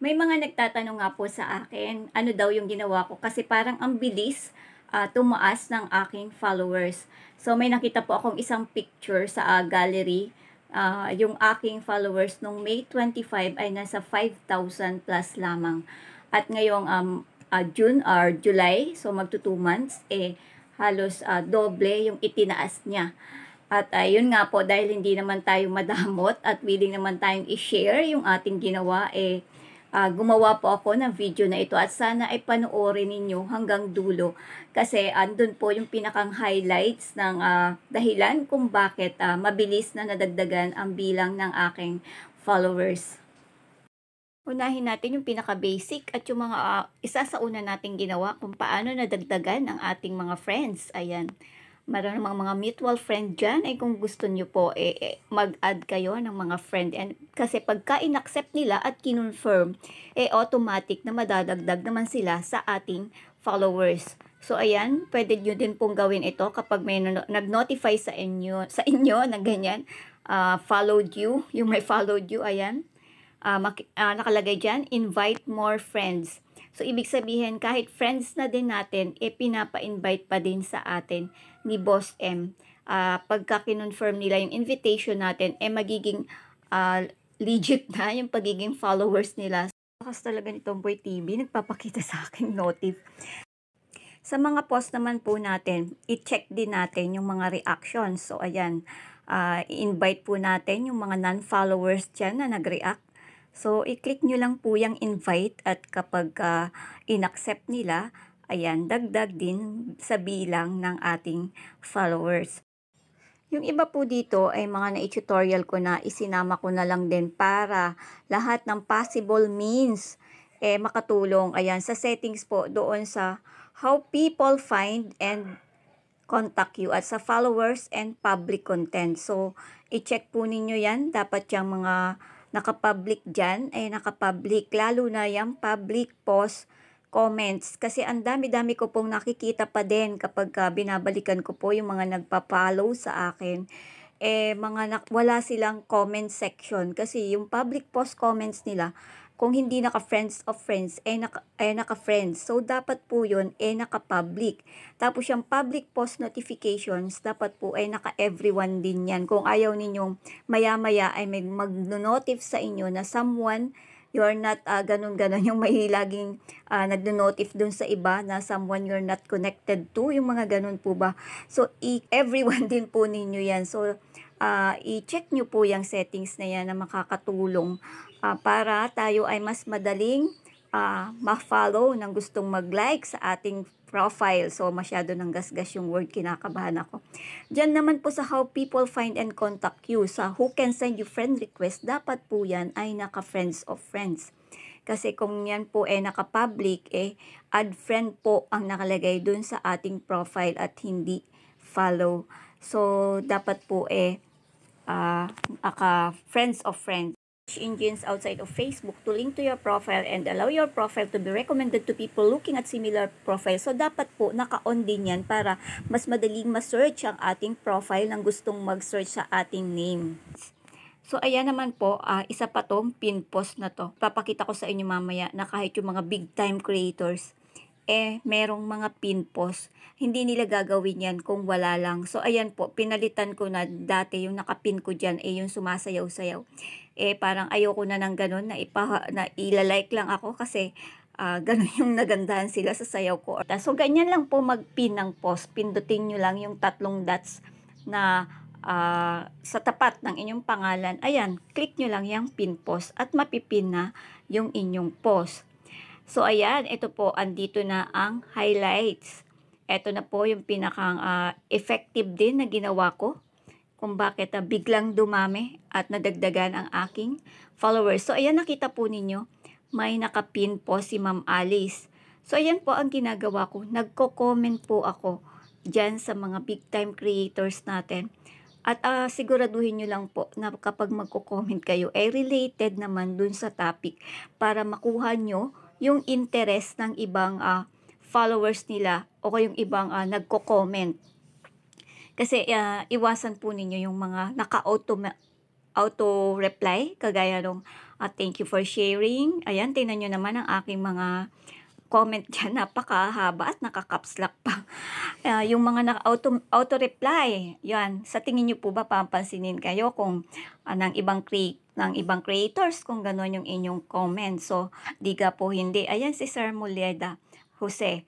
may mga nagtatanong nga po sa akin, ano daw yung ginawa ko kasi parang ang bilis uh, tumaas ng aking followers. So may nakita po akong isang picture sa uh, gallery. Uh, yung aking followers nung May 25 ay nasa 5,000 plus lamang. At ngayong um, uh, June or July, so magto 2 months, eh halos uh, doble yung itinaas niya. At ayun uh, nga po, dahil hindi naman tayo madamot at willing naman tayong i-share yung ating ginawa, eh uh, gumawa po ako ng video na ito at sana ay panoorin ninyo hanggang dulo kasi ah, andun po yung pinakang highlights ng uh, dahilan kung bakit uh, mabilis na nadagdagan ang bilang ng aking followers. Unahin natin yung pinaka-basic at yung mga uh, isa sa una nating ginawa kung paano nadagdagan ang ating mga friends. Ayan. Meron namang mga mutual friend dyan. Ay eh, kung gusto nyo po, eh, eh mag-add kayo ng mga friend. And, kasi pagka inaccept nila at kinonfirm, eh automatic na madadagdag naman sila sa ating followers. So, ayan, pwede nyo din pong gawin ito kapag may nag-notify sa inyo, sa inyo na ganyan, uh, followed you, yung may followed you, ayan. Uh, uh, nakalagay dyan, invite more friends. So, ibig sabihin, kahit friends na din natin, e eh, pinapa-invite pa din sa atin ni Boss M. Uh, pagka kinonfirm nila yung invitation natin, e eh, magiging uh, legit na yung pagiging followers nila. Lakas talaga ni Tomboy TV, nagpapakita sa akin notif. Sa mga post naman po natin, i-check din natin yung mga reactions. So, ayan, uh, invite po natin yung mga non-followers dyan na nag-react So, i-click nyo lang po yung invite at kapag uh, in-accept nila, ayan, dagdag din sa bilang ng ating followers. Yung iba po dito ay mga na-tutorial ko na isinama ko na lang din para lahat ng possible means eh, makatulong ayan sa settings po doon sa how people find and contact you at sa followers and public content. So, i-check po ninyo yan. Dapat yung mga nakapublic dyan, ay nakapublic, lalo na yung public post comments. Kasi ang dami-dami ko pong nakikita pa din kapag uh, binabalikan ko po yung mga nagpa-follow sa akin eh mga na, wala silang comment section kasi yung public post comments nila kung hindi naka-friends of friends, eh, naka, eh naka-friends. So, dapat po yun, eh naka-public. Tapos, yung public post notifications, dapat po, eh naka-everyone din yan. Kung ayaw ninyong maya-maya ay mag-notify sa inyo na someone you're not uh, ganun-ganun yung may laging uh, ah, nagno notify dun sa iba na someone you're not connected to, yung mga ganun po ba. So, everyone din po ninyo yan. So, uh, i-check nyo po yung settings na yan na makakatulong uh, para tayo ay mas madaling uh, ma-follow ng gustong mag-like sa ating profile. So, masyado nang gasgas yung word, kinakabahan ako. Diyan naman po sa how people find and contact you, sa who can send you friend request, dapat po yan ay naka-friends of friends. Kasi kung yan po ay eh, naka-public, eh, add friend po ang nakalagay dun sa ating profile at hindi follow. So, dapat po eh, uh, aka friends of friends engines outside of Facebook to link to your profile and allow your profile to be recommended to people looking at similar profile. So, dapat po naka-on din yan para mas madaling ma-search ang ating profile ng gustong mag-search sa ating name. So, ayan naman po, uh, isa pa tong pin post na to. Papakita ko sa inyo mamaya na kahit yung mga big time creators, eh merong mga pin post. Hindi nila gagawin yan kung wala lang. So ayan po, pinalitan ko na dati yung nakapin ko dyan, eh yung sumasayaw-sayaw. Eh parang ayoko na ng ganun, na, ipa, na ilalike lang ako kasi uh, ganun yung nagandahan sila sa sayaw ko. So ganyan lang po magpin ng post. Pindutin nyo lang yung tatlong dots na uh, sa tapat ng inyong pangalan. Ayan, click nyo lang yung pin post at mapipin na yung inyong post. So, ayan, ito po, andito na ang highlights. Ito na po yung pinakang uh, effective din na ginawa ko kung bakit uh, biglang dumami at nadagdagan ang aking followers. So, ayan, nakita po ninyo, may nakapin po si Ma'am Alice. So, ayan po ang ginagawa ko. Nagko-comment po ako dyan sa mga big-time creators natin. At uh, siguraduhin nyo lang po na kapag magko-comment kayo, ay eh, related naman dun sa topic para makuha nyo yung interest ng ibang uh, followers nila o yung ibang uh, nagko-comment. Kasi uh, iwasan po ninyo yung mga naka-auto reply kagaya ng uh, thank you for sharing. Ayan, tingnan nyo naman ang aking mga comment yan, napakahaba at nakakapslak pa. Uh, yung mga naka-auto auto reply, yan, sa tingin niyo po ba papansinin kayo kung uh, ng ibang cre ng ibang creators kung gano'n yung inyong comment. So, di ka po hindi. Ayan si Sir Muleda Jose.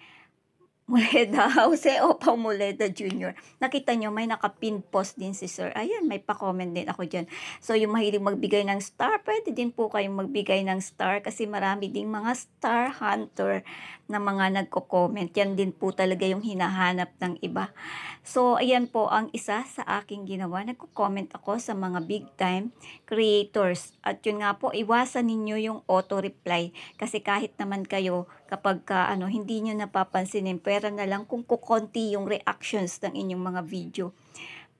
Muleda, Jose Opa Muleda Jr. Nakita nyo, may nakapin post din si Sir. Ayan, may pa-comment din ako dyan. So, yung mahilig magbigay ng star, pwede din po kayong magbigay ng star kasi marami ding mga star hunter na mga nagko-comment. Yan din po talaga yung hinahanap ng iba. So, ayan po ang isa sa aking ginawa. Nagko-comment ako sa mga big time creators. At yun nga po, iwasan ninyo yung auto-reply kasi kahit naman kayo kapag ka, ano, hindi nyo napapansinin, pera na lang kung kukonti yung reactions ng inyong mga video.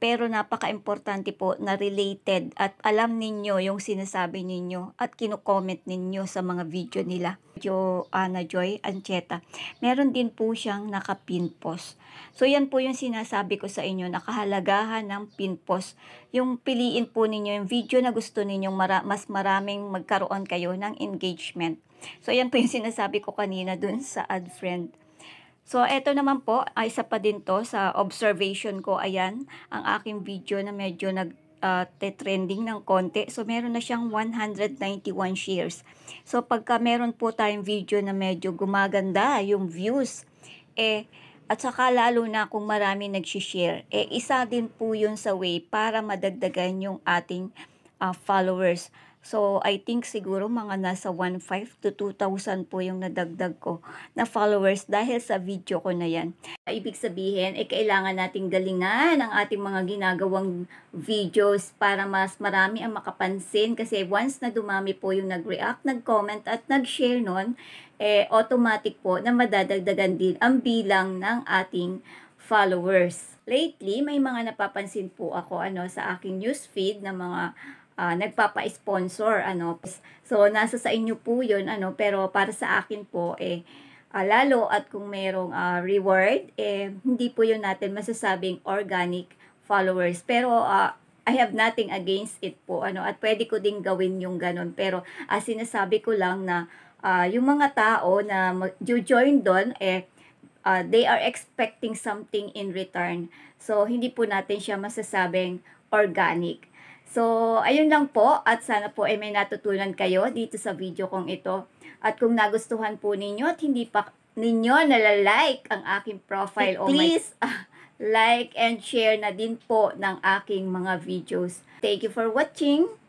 Pero napaka-importante po na related at alam ninyo yung sinasabi ninyo at kino-comment ninyo sa mga video nila. Jo Ana Joy Ancheta. Meron din po siyang naka-pin post. So yan po yung sinasabi ko sa inyo, nakahalagahan ng pin post. Yung piliin po ninyo yung video na gusto ninyong mara- mas maraming magkaroon kayo ng engagement. So yan po yung sinasabi ko kanina dun sa ad friend So, eto naman po, ay ah, isa pa din to sa observation ko. Ayan, ang aking video na medyo nag uh, ah, trending ng konti. So, meron na siyang 191 shares. So, pagka meron po tayong video na medyo gumaganda yung views, eh, at saka lalo na kung marami nag-share, eh isa din po yun sa way para madagdagan yung ating uh, followers. So, I think siguro mga nasa 1.5 to 2,000 po yung nadagdag ko na followers dahil sa video ko na yan. Ibig sabihin, eh, kailangan nating galingan ang ating mga ginagawang videos para mas marami ang makapansin kasi once na dumami po yung nag-react, nag-comment at nag-share nun, eh, automatic po na madadagdagan din ang bilang ng ating followers. Lately, may mga napapansin po ako ano sa aking newsfeed na mga uh, nagpapa-sponsor ano so nasa sa inyo po 'yon ano pero para sa akin po eh uh, lalo at kung merong uh, reward eh hindi po 'yon natin masasabing organic followers pero uh, I have nothing against it po ano at pwede ko ding gawin yung ganun pero uh, sinasabi ko lang na uh, yung mga tao na jo join doon eh uh, they are expecting something in return so hindi po natin siya masasabing organic So, ayun lang po at sana po ay eh, may natutunan kayo dito sa video kong ito. At kung nagustuhan po ninyo at hindi pa ninyo nalalike ang aking profile, oh please my... like and share na din po ng aking mga videos. Thank you for watching!